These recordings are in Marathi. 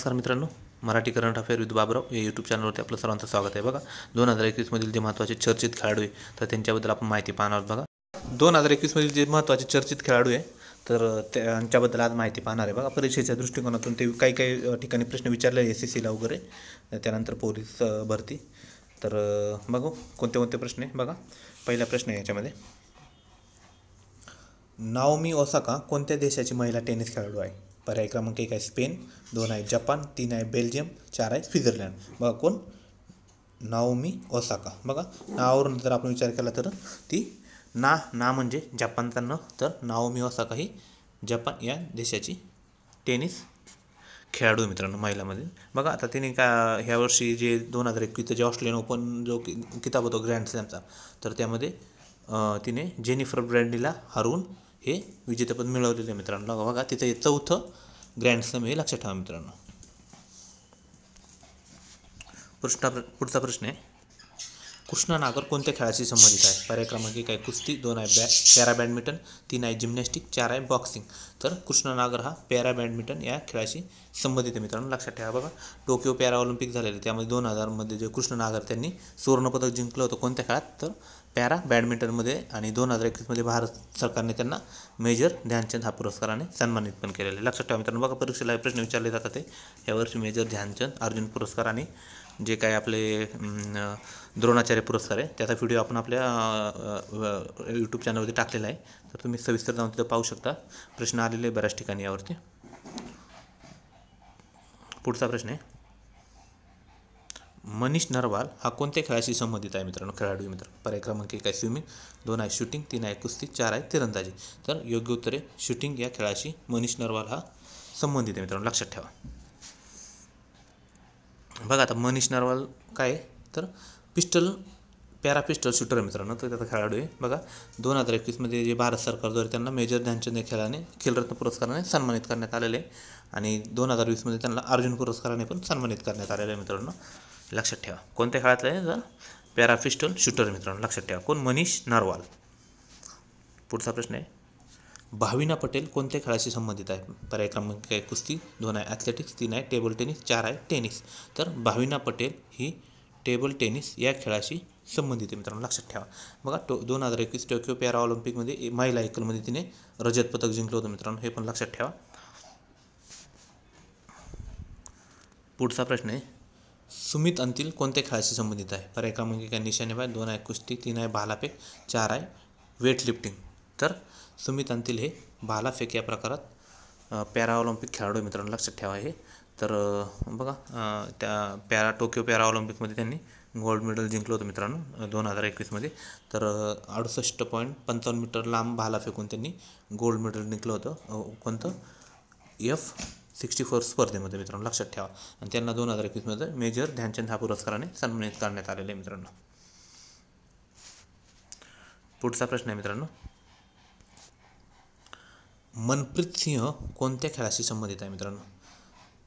नमस्कार मित्रांनो मराठी करंट अफेअर विद बाबराव या यूट्यूब चॅनलवरती आपलं सर्वांचं स्वागत आहे बघा दोन हजार एकवीसमधील जे महत्त्वाचे चर्चित खेळाडू आहे तर त्यांच्याबद्दल आपण माहिती पाहणार आहोत बघा दोन हजार एकवीसमधील जे महत्त्वाचे चर्चित खेळाडू आहे तर त्यांच्याबद्दल आज माहिती पाहणार आहे बघा परीक्षेच्या दृष्टिकोनातून ते काही काही ठिकाणी प्रश्न विचारले एस सी सीला वगैरे त्यानंतर पोलीस भरती तर बघू कोणते कोणते प्रश्न आहे बघा पहिला प्रश्न आहे याच्यामध्ये नाओमी ओसाका कोणत्या देशाची महिला टेनिस खेळाडू आहे पर्याय क्रमांक एक आहे स्पेन दोन आहे जपान तीन आहे बेल्जियम चार आहे स्वित्झर्लंड बघा कोण नाओमी ओसाका बघा नावावरून जर आपण विचार केला तर ती ना ना म्हणजे जपानचा न तर नाओमी ओसाका ही जपान या देशाची टेनिस खेळाडू मित्रांनो महिलामध्ये बघा आता तिने का ह्या वर्षी जे दोन हजार एकवीसचं जे ऑस्ट्रेलियन ओपन जो किताब होतो ग्रँड स्लॅमचा तर त्यामध्ये तिने जेनिफर ब्रँडीला हरवून हे विजेतेपद मिळवलेलं आहे मित्रांनो बघा तिथं हे चौथं ग्रँड हे लक्षात ठेवा मित्रांनो प्रश्न पुढचा प्रश्न आहे कृष्णा नागर कोणत्या खेळाशी संबंधित आहे पर्याय क्रमांक आहे कुस्ती दोन आहे बॅ पॅरा बॅडमिंटन तीन आहे जिमनॅस्टिक चार आहे बॉक्सिंग तर कृष्णा नागर हा पॅरा बॅडमिंटन या खेळाशी संबंधित आहे मित्रांनो लक्षात ठेवा बघा टोकियो पॅरा ऑलिम्पिक झालेले त्यामध्ये दोन हजारमध्ये जे कृष्ण नागर त्यांनी सुवर्णपदक जिंकलं होतं कोणत्या खेळात तर पॅरा बॅडमिंटनमध्ये आणि दोन हजार एकवीसमध्ये भारत सरकारने त्यांना मेजर ध्यानचंद हा पुरस्काराने सन्मानित पण केलेला आहे लक्षात ठेवा मित्रांनो बघा परीक्षेला प्रश्न विचारले जातात ते यावर्षी मेजर ध्यानचंद अर्जुन पुरस्कार आणि जे काय आपले द्रोणाचार्य पुरस्कार आहे त्याचा व्हिडिओ आपण आपल्या यूट्यूब चॅनलवरती टाकलेला आहे तर तुम्ही सविस्तर जाऊन तिथं पाहू शकता प्रश्न आलेले बऱ्याच ठिकाणी यावरती पुढचा प्रश्न आहे मनीष नरवाल हा कोणत्या खेळाशी संबंधित आहे मित्रांनो खेळाडू मित्र पर्याय क्रमांक एक आहे स्विमिंग दोन आहे शूटिंग तीन आहे कुस्ती चार आहे तिरंदाजी तर योग्य उत्तरे शूटिंग या खेळाशी मनीष नरवाल हा संबंधित आहे मित्रांनो लक्षात ठेवा बघा आता मनीष नरवाल काय तर पिस्टल पॅरा पिस्टल शूटर मित्रांनो तर त्याचा खेळाडू आहे बघा दोन हजार एकवीसमध्ये जे भारत सरकारद्वारे त्यांना मेजर ध्यानचंद खेळाने खेलरत्न पुरस्काराने सन्मानित करण्यात आलेले आहे आणि दोन हजार वीसमध्ये त्यांना अर्जुन पुरस्काराने पण सन्मानित करण्यात आलेलं आहे मित्रांनो लक्षात ठेवा कोणत्या काळातलं आहे जर पॅराफिस्टोल शूटर मित्रांनो लक्षात ठेवा कोण मनीष नारवाल पुढचा प्रश्न आहे भाविना पटेल कोणत्या खेळाशी संबंधित आहे पर्याय क्रमांक आहे कुस्ती दोन आहे ॲथलेटिक्स तीन आहे टेबल टेनिस चार आहे टेनिस तर भाविना पटेल ही टेबल टेनिस या खेळाशी संबंधित आहे मित्रांनो लक्षात ठेवा बघा टो दोन हजार एकवीस टोकियो पॅरा ऑलिम्पिकमध्ये महिला एकलमध्ये तिने रजत पदक जिंकलं होतं मित्रांनो हे पण लक्षात ठेवा पुढचा प्रश्न आहे सुमित अंतिल कोणत्या खेळाशी संबंधित आहे पर्याय क्रमांक एक निशाणेबाय दोन आहे कुस्ती तीन आहे भालाफेक चार आहे वेटलिफ्टिंग तर सुमित अंतिल हे भालाफेक या प्रकारात पॅरा खेळाडू मित्रांनो लक्षात ठेवा हे तर बघा त्या पॅरा टोकियो पॅरा त्यांनी गोल्ड मेडल जिंकलं होतं मित्रांनो दोन हजार एकवीसमध्ये तर अडुसष्ट पॉईंट पंचावन्न मीटर लांब भाला फेकून त्यांनी गोल्ड मेडल जिंकलं होतं कोणतं एफ सिक्स्टी फोर स्पर्धेमध्ये मित्रांनो लक्षात ठेवा आणि त्यांना दोन हजार एकवीसमध्ये मेजर ध्यानचंद हा पुरस्काराने सन्मानित करण्यात आलेला आहे मित्रांनो पुढचा प्रश्न आहे मित्रांनो मनप्रीत सिंह कोणत्या खेळाशी संबंधित आहे मित्रांनो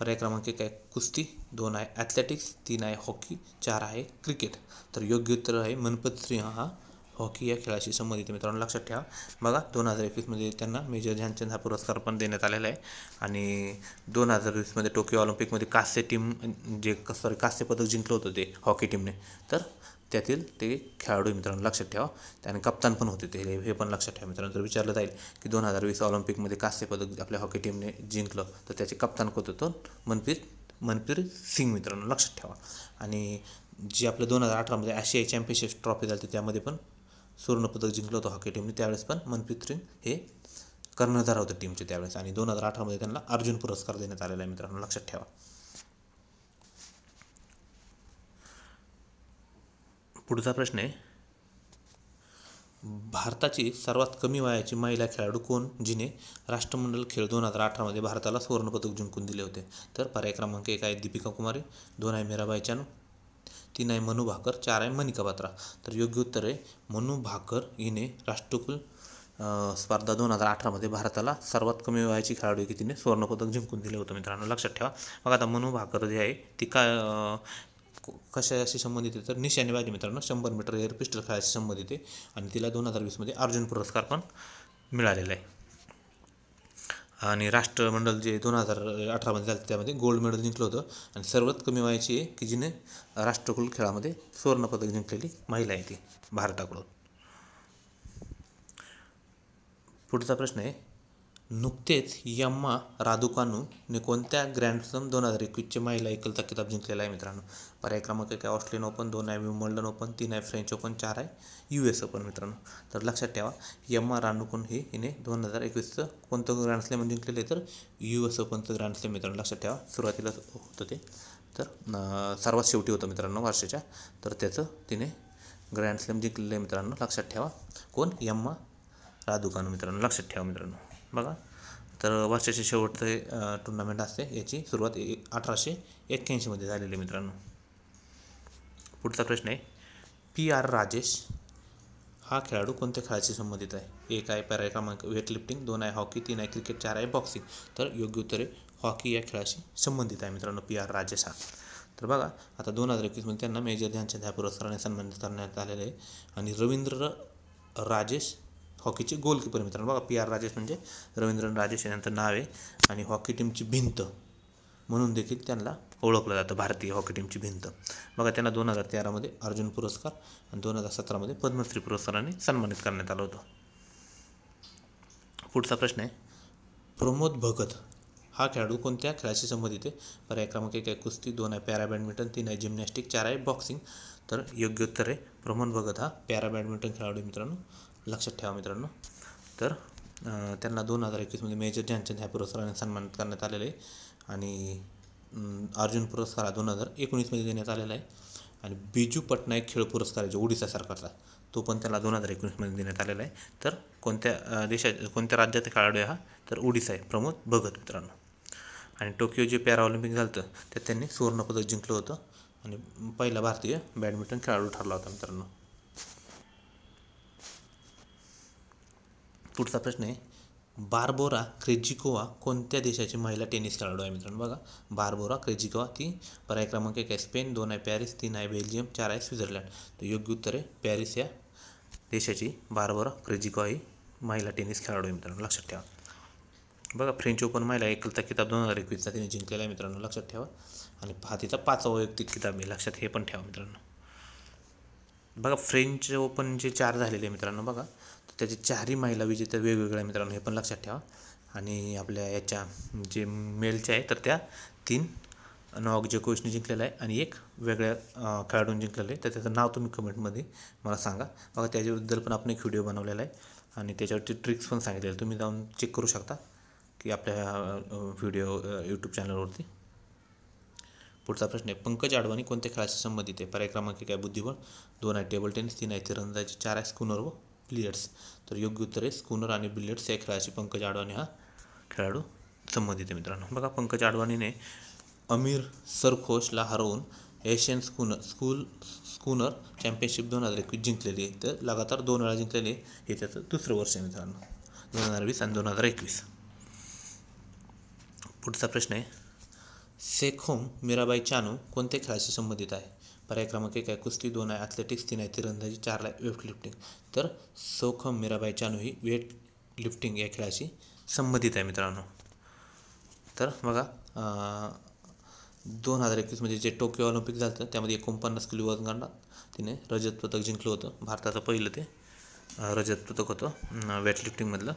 पर्याय क्रमांक एक आहे कुस्ती दोन आहे ॲथलेटिक्स तीन आहे हॉकी चार आहे क्रिकेट तर योग्य उत्तर आहे मनप्रीत सिंह हा हॉकी या खेळाशी संबंधित मित्रांनो लक्षात ठेवा बघा दोन हजार एकवीसमध्ये त्यांना मेजर ध्यानचंद हा पुरस्कार पण देण्यात आलेला आहे आणि दोन हजार वीसमध्ये टोकियो ऑलिम्पिकमध्ये कास्य टीम जे सॉरी कांस्य पदक जिंकलं होतं ते हॉकी टीमने तर त्यातील ते खेळाडू मित्रांनो लक्षात ठेवा त्याने कप्तान पण होते ते हे पण लक्षात ठेवा मित्रांनो जर विचारलं जाईल की दोन हजार वीस ऑलिम्पिकमध्ये कांस्य पदक आपल्या हॉकी टीमने जिंकलं तर त्याचे कप्तान कोण होतं मनप्रीत मनप्रीत सिंग मित्रांनो लक्षात ठेवा आणि जे आपलं दोन हजार अठरामध्ये आशियाई चॅम्पियनशिप ट्रॉफी झाली त्यामध्ये पण सुवर्णपदक जिंकलं होतं हॉकी टीमने त्यावेळेस पण मनप्रीत सिंग हे कर्णधार होते टीमचे त्यावेळेस आणि दोन हजार अठरामध्ये त्यांना अर्जुन पुरस्कार देण्यात आलेला आहे मित्रांनो लक्षात ठेवा पुढचा प्रश्न आहे भारताची सर्वात कमी वयाची महिला खेळाडू कोण जिने राष्ट्रमंडल खेळ दोन हजार अठरामध्ये भारताला सुवर्णपदक जिंकून दिले होते तर पर्याय क्रमांक एक आहे दीपिका कुमारी दोन आहे मीराबाई चानू तीन आहे मनु भाकर चार आहे मनिका बात्रा तर योग्य उत्तर आहे मनू भाकर हिने राष्ट्रकुल स्पर्धा दोन हजार अठरामध्ये भारताला सर्वात कमी वयाची खेळाडू की तिने स्वर्णपदक जिंकून दिले होतं मित्रांनो लक्षात ठेवा मग आता मनु भाकर जे आहे ती काय कशाशी संबंधित आहे तर निशाणेबाजी मित्रांनो शंभर मीटर एअर पिस्टल खेळाशी संबंधित आहे आणि तिला दोन हजार वीसमध्ये अर्जुन पुरस्कार पण मिळालेला आहे आणि राष्ट्रमंडल जे दोन हजार अठरामध्ये झालं त्यामध्ये गोल्ड मेडल जिंकलं होतं आणि सर्वात कमी व्हायची आहे की जिने राष्ट्रकुल खेळामध्ये सुवर्णपदक जिंकलेली महिला आहे ती भारताकडून पुढचा प्रश्न आहे नुकतेच यम्मा ने कोणत्या ग्रँडस्लम दोन हजार एकवीसचे महिला एकलता किताब जिंकलेला आहे मित्रांनो पर्याय क्रमांक एक आहे ऑस्ट्रेलियन ओपन दोन आहे विमल्डन ओपन तीन आहे फ्रेंच ओपन चार आहे यू एस ओपन मित्रांनो तर लक्षात ठेवा यम्मा रानुकून हे हिने दोन हजार एकवीसचं कोणतं ग्रँडस्लेम जिंकलेलं आहे तर यू एस ओपनचं ग्रँडस्लेम मित्रांनो लक्षात ठेवा सुरुवातीला होतं ते तर सर्वात शेवटी होतं मित्रांनो वर्षाच्या तर त्याचं तिने ग्रँडस्लेम जिंकलेलं आहे मित्रांनो लक्षात ठेवा कोण यम्मा राधुकानू मित्रांनो लक्षात ठेवा मित्रांनो बघा तर वर्षाचे शेवटचे टुर्नामेंट असते याची सुरुवात अठराशे एक्क्याऐंशीमध्ये झालेली मित्रांनो पुढचा प्रश्न आहे पी आर राजेश हा खेळाडू कोणत्या खेळाशी संबंधित आहे एक आहे पॅरा क्रमांक वेटलिफ्टिंग दोन आहे हॉकी तीन आहे क्रिकेट चार आहे बॉक्सिंग तर योग्य उत्तरे हॉकी या खेळाशी संबंधित आहे मित्रांनो पी आर राजेश हा तर बघा आता दोन हजार एकवीसमध्ये त्यांना मेजर ध्यानचंद ह्या पुरस्काराने सन्मानित करण्यात आलेले आहे आणि रवींद्र राजेश हॉकीचे गोलकीपर मित्रांनो बघा पी आर राजेश म्हणजे रवींद्र राजेश यांचं नाव आहे आणि हॉकी टीमची भिंत म्हणून देखील त्यांना ओळखलं जातं भारतीय हॉकी टीमची भिंत बघा त्यांना दोन हजार तेरामध्ये अर्जुन पुरस्कार आणि दोन हजार सतरामध्ये पद्मश्री पुरस्काराने सन्मानित करण्यात आलं होतं पुढचा प्रश्न आहे प्रमोद भगत हा खेळाडू कोणत्या खेळाशी संबंधित आहे पर्याय क्रमांक एक आहे कुस्ती दोन आहे पॅरा बॅडमिंटन तीन आहे जिमनॅस्टिक चार आहे बॉक्सिंग तर योग्य उत्तर आहे प्रमोद भगत हा पॅरा बॅडमिंटन खेळाडू मित्रांनो लक्षात ठेवा मित्रांनो तर त्यांना दोन हजार एकवीसमध्ये मेजर ध्यानचंद ह्या पुरस्काराने सन्मानित करण्यात आलेलं आहे आणि अर्जुन पुरस्कार हा दोन हजार एकोणीसमध्ये देण्यात आलेला आहे आणि बिजू पटनायक खेळ पुरस्कार जो ओडिसा सरकारचा तो पण त्याला दोन हजार एकोणीसमध्ये देण्यात आलेला आहे तर कोणत्या देशाचे कोणत्या राज्याचा खेळाडू आहे हा तर ओडिसा आहे प्रमोद भगत मित्रांनो आणि टोकियो जे पॅरा झालं होतं त्यात त्यांनी सुवर्णपदक जिंकलं होतं आणि पहिला भारतीय बॅडमिंटन खेळाडू ठरला होता मित्रांनो पुढचा प्रश्न आहे बारबोरा क्रेजिकोवा कोणत्या देशाची महिला टेनिस खेळाडू आहे मित्रांनो बघा बारबोरा क्रेजिकोवा ती पर्याय क्रमांक एक आहे स्पेन दोन आहे पॅरिस तीन आहे बेल्जियम चार आहे स्वित्झर्लंड तर योग्य उत्तर आहे पॅरिस या देशाची बारबोरा क्रेजिकोवा ही महिला टेनिस खेळाडू आहे मित्रांनो लक्षात ठेवा बघा फ्रेंच ओपन महिला एकलता किताब दोन हजार एकवीसचा तिने जिंकलेला आहे मित्रांनो लक्षात ठेवा आणि हा तिचा पाचवा वैयक्तिक किताब आहे लक्षात हे पण ठेवा मित्रांनो बघा फ्रेंच ओपन जे चार झालेले आहे मित्रांनो बघा त्याचे चारही महिला विजेत्या वेगवेगळ्या मित्रांनो हे पण लक्षात ठेवा आणि आपल्या याच्या जे मेलच्या आहे तर त्या तीन नॉक जे कोशने जिंकलेलं आहे आणि एक वेगळ्या खेळाडून जिंकलेलं आहे तर त्याचं नाव तुम्ही कमेंटमध्ये मला सांगा बघा त्याच्याबद्दल पण आपण एक व्हिडिओ बनवलेला आहे आणि त्याच्यावरती ट्रिक्स पण सांगितलेले तुम्ही जाऊन चेक करू शकता की आपल्या व्हिडिओ यूट्यूब चॅनलवरती पुढचा प्रश्न आहे पंकज आडवाणी कोणत्या खेळाशी संबंधित आहे पर्याय क्रमांक काय बुद्धिबळ दोन आहे टेबल टेनिस तीन आहे तिरंदाजी चार आहे स्कूनर व प्लेयर्स तर योग्य उत्तर आहे स्कूनर आणि बिलियर्ड्स या खेळाशी पंकज आडवाणी हा खेळाडू संबंधित आहे मित्रांनो बघा पंकज आडवाणीने अमीर सरखोशला हरवून Asian snooker school snooker championship दोन हजार एकवीस जिंकलेली आहे तर लगातार दोन वेळा जिंकलेली आहे हे त्याचं दुसरं वर्ष आहे मित्रांनो दोन हजार वीस आणि दोन हजार एकवीस पुढचा प्रश्न आहे सेखोम मीराबाई चानू कोणत्या खेळाशी संबंधित आहे पर्याय क्रमांक एक आहे कुस्ती दोन आहे ॲथलेटिक्स तीन आहे तिरंदाजी चार आहे वेट लिफ्टिंग तर सौखम मीराबाई चानू ही वेट लिफ्टिंग या खेळाशी संबंधित आहे मित्रांनो तर बघा दोन हजार एकवीसमध्ये जे टोकियो ऑलिम्पिक झालं होतं त्यामध्ये एकोणपन्नास किलो वजन वजनगटात तिने रजत पदक जिंकलं होतं भारताचं पहिलं ते रजत पदक होतं वेटलिफ्टिंगमधलं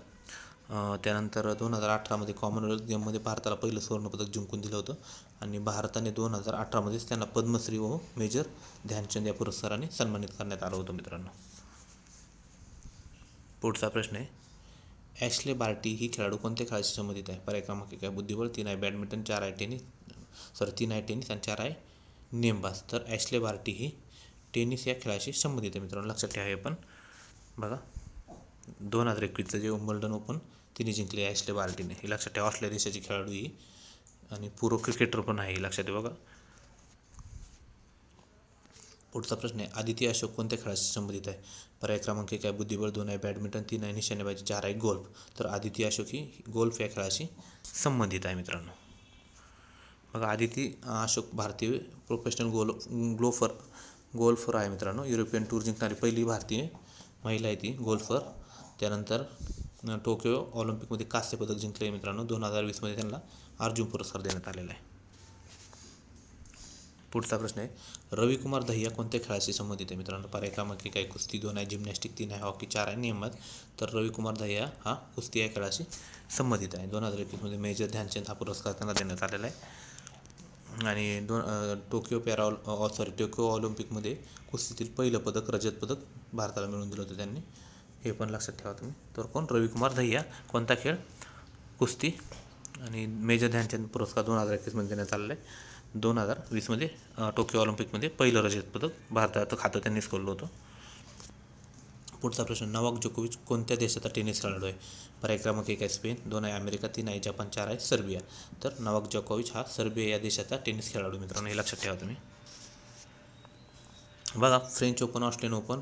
त्यानंतर दोन हजार अठरामध्ये कॉमनवेल्थ गेममध्ये भारताला पहिलं सुवर्णपदक जिंकून दिलं होतं आणि भारताने दोन हजार अठरामध्येच त्यांना पद्मश्री व मेजर ध्यानचंद या पुरस्काराने सन्मानित करण्यात आलं होतं मित्रांनो पुढचा प्रश्न आहे ॲशले बार्टी ही खेळाडू कोणत्या खेळाशी संबंधित आहे पर्याय क्रमांक एक आहे बुद्धिबळ तीन आहे बॅडमिंटन चार आहे टेनिस सॉरी तीन आहे टेनिस आणि चार आहे नेमबाज तर ॲशले बार्टी ही टेनिस या खेळाशी संबंधित आहे मित्रांनो लक्षात ठेवा हे पण बघा दोन हजार एकवीसचं जे उंबल्डन ओपन तिने जिंकली आहे ॲशले बार्टीने ही लक्षात ठेवा देशाची खेळाडू ही आणि पूर्व क्रिकेटर पण आहे हे लक्षात ठेवा बघा पुढचा प्रश्न आहे आदिती अशोक कोणत्या खेळाशी संबंधित आहे पर्याय क्रमांक एक आहे बुद्धिबळ दोन आहे बॅडमिंटन तीन आहे निशाणेबाजी चार आहे गोल्फ तर आदिती अशोक ही गोल्फ या खेळाशी संबंधित आहे मित्रांनो बघा आदिती अशोक भारतीय प्रोफेशनल गोल ग्लोफर गोल्फर आहे मित्रांनो युरोपियन टूर जिंकणारी पहिली भारतीय महिला आहे ती गोल्फर त्यानंतर टोकियो ऑलिम्पिकमध्ये कांस्य पदक जिंकले मित्रांनो दोन हजार वीसमध्ये त्यांना अर्जुन पुरस्कार देण्यात आलेला आहे पुढचा प्रश्न आहे रविकुमार दहिया कोणत्या खेळाशी संबंधित आहे मित्रांनो पर्याय क्रमांक काय कुस्ती दोन आहे जिमनॅस्टिक तीन आहे हॉकी चार आहे नियमत तर रविकुमार दहिया हा कुस्ती या खेळाशी संबंधित आहे दोन हजार एकवीसमध्ये मेजर ध्यानचंद हा पुरस्कार त्यांना देण्यात आलेला आहे आणि दोन टोकियो पॅरा सॉरी टोकियो ऑलिम्पिकमध्ये कुस्तीतील पहिलं पदक रजत पदक भारताला मिळवून दिलं होतं त्यांनी हे पण लक्षात ठेवा तुम्ही तर कोण रविकुमार दहिया कोणता खेळ कुस्ती आणि मेजर ध्यानचंद पुरस्कार दोन हजार एकवीसमध्ये देण्यात आलेला आहे दोन हजार वीसमध्ये टोकियो ऑलिम्पिकमध्ये पहिलं रजत पदक भारतात खातं त्यांनी केलं होतं पुढचा प्रश्न नवाक जोकोविच कोणत्या देशाचा टेनिस खेळाडू आहे पर्याय क्रमांक एक आहे स्पेन दोन आहे अमेरिका तीन आहे जपान चार आहे सर्बिया तर नवाक जोकोविच हा सर्बिया या देशाचा टेनिस खेळाडू मित्रांनो हे लक्षात ठेवा तुम्ही बघा फ्रेंच ओपन ऑस्ट्रेलियन ओपन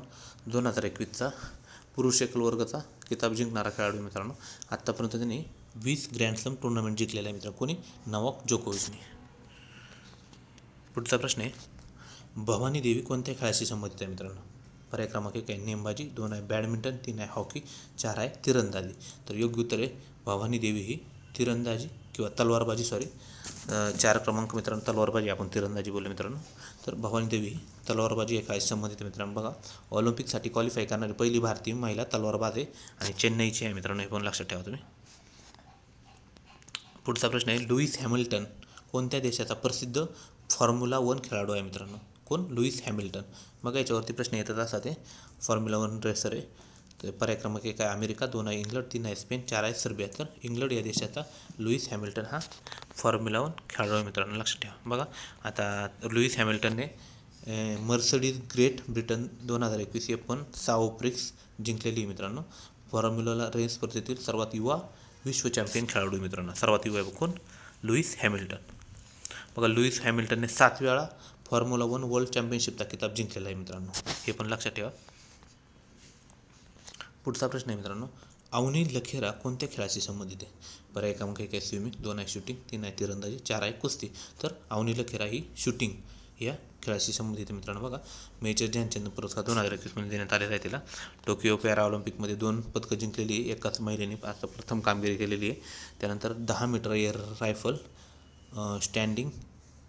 दोन हजार एकवीसचा पुरुष एकल वर्गाचा किताब जिंकणारा खेळाडू मित्रांनो आत्तापर्यंत त्यांनी वीस ग्रँडस्लम टुर्नामेंट जिंकलेला आहे मित्रांनो कोणी नवाक जोकोविचने पुढचा प्रश्न आहे भवानी देवी कोणत्या खेळाशी संबंधित आहे मित्रांनो पर्याय क्रमांक एक आहे नेमबाजी दोन आहे बॅडमिंटन तीन आहे हॉकी चार आहे तिरंदाजी तर योग्य उत्तर आहे भवानी देवी ही तिरंदाजी किंवा तलवारबाजी सॉरी चार क्रमांक मित्रांनो तलवारबाजी आपण तिरंदाजी बोललो मित्रांनो तर भवानी देवी ही तलवारबाजी एका संबंधित मित्रांनो बघा ऑलिम्पिकसाठी क्वालिफाय करणारी पहिली भारतीय महिला तलवारबाज आहे आणि चेन्नईची आहे मित्रांनो हे पण लक्षात ठेवा तुम्ही पुढचा प्रश्न आहे लुईस हॅमिल्टन कोणत्या देशाचा प्रसिद्ध फॉर्म्युला वन खेळाडू आहे मित्रांनो कोण लुईस हॅमिल्टन मग याच्यावरती प्रश्न येतात असा ते फॉर्म्युला वन रेसर आहे तर पर्याय क्रमांक एक आहे अमेरिका दोन आहे इंग्लंड तीन आहे स्पेन चार आहे सर्बिया तर इंग्लंड या देशाचा लुईस हॅमिल्टन हा फॉर्म्युला वन खेळाडू आहे मित्रांनो लक्षात ठेवा बघा आता लुईस हॅमिल्टनने मर्सडीज ग्रेट ब्रिटन दोन हजार एकवीस हे पण साओ प्रिक्स जिंकलेली आहे मित्रांनो फॉर्म्युला रेस स्पर्धेतील सर्वात युवा विश्व चॅम्पियन खेळाडू मित्रांनो सर्वात युवा कोण लुईस हॅमिल्टन बघा लुईस हॅमिल्टनने सात वेळा फॉर्म्युला वन वर्ल्ड चॅम्पियनशिपचा किताब जिंकलेला आहे मित्रांनो हे पण लक्षात ठेवा पुढचा प्रश्न आहे मित्रांनो अवनी लखेरा कोणत्या खेळाशी संबंधित आहे बरं क्रमांक एक आहे स्विमिंग दोन आहे शूटिंग तीन आहे तिरंदाजी चार आहे कुस्ती तर अवनी लखेरा ही शूटिंग या खेळाशी संबंधित मित्रांनो बघा मेजर ध्यानचंद पुरस्कार दोन हजार एकवीसमध्ये देण्यात आलेला आहे तिला टोकियो पॅरा ऑलिम्पिकमध्ये दोन पदकं जिंकलेली एकाच महिलेने आता प्रथम कामगिरी केलेली आहे त्यानंतर दहा metre air rifle standing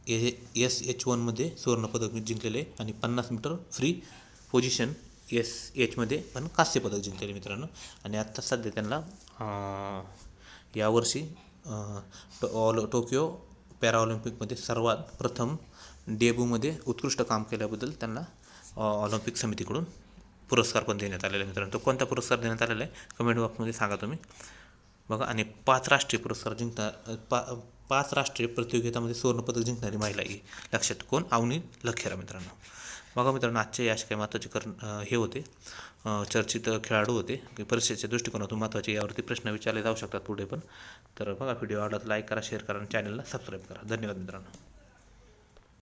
A S H वनमध्ये सुवर्णपदक जिंकलेले आहे आणि पन्नास मीटर फ्री पोझिशन एस एचमध्ये पण कास्य पदक जिंकलेले मित्रांनो आणि आत्ता सध्या त्यांना यावर्षी टो ऑल टोकियो पॅरा ऑलिम्पिकमध्ये सर्वात प्रथम डेबूमध्ये उत्कृष्ट काम केल्याबद्दल त्यांना ऑलिम्पिक समितीकडून पुरस्कार पण देण्यात आलेला आहे मित्रांनो तो कोणता पुरस्कार देण्यात आलेला आहे कमेंट बॉक्समध्ये सांगा तुम्ही बघा आणि पाच राष्ट्रीय पुरस्कार जिंकणार पा पाच राष्ट्रीय प्रतियोगितामध्ये सुवर्णपदक जिंकणारी महिला ही लक्षात कोण अवनी लखेरा मित्रांनो बघा मित्रांनो आजच्या या काही महत्त्वाचे कर हे होते चर्चित खेळाडू होते की परीक्षेच्या दृष्टिकोनातून महत्त्वाचे यावरती प्रश्न विचारले जाऊ शकतात पुढे पण तर बघा व्हिडिओ आवडला लाईक करा शेअर करा आणि चॅनलला सबस्क्राईब करा धन्यवाद मित्रांनो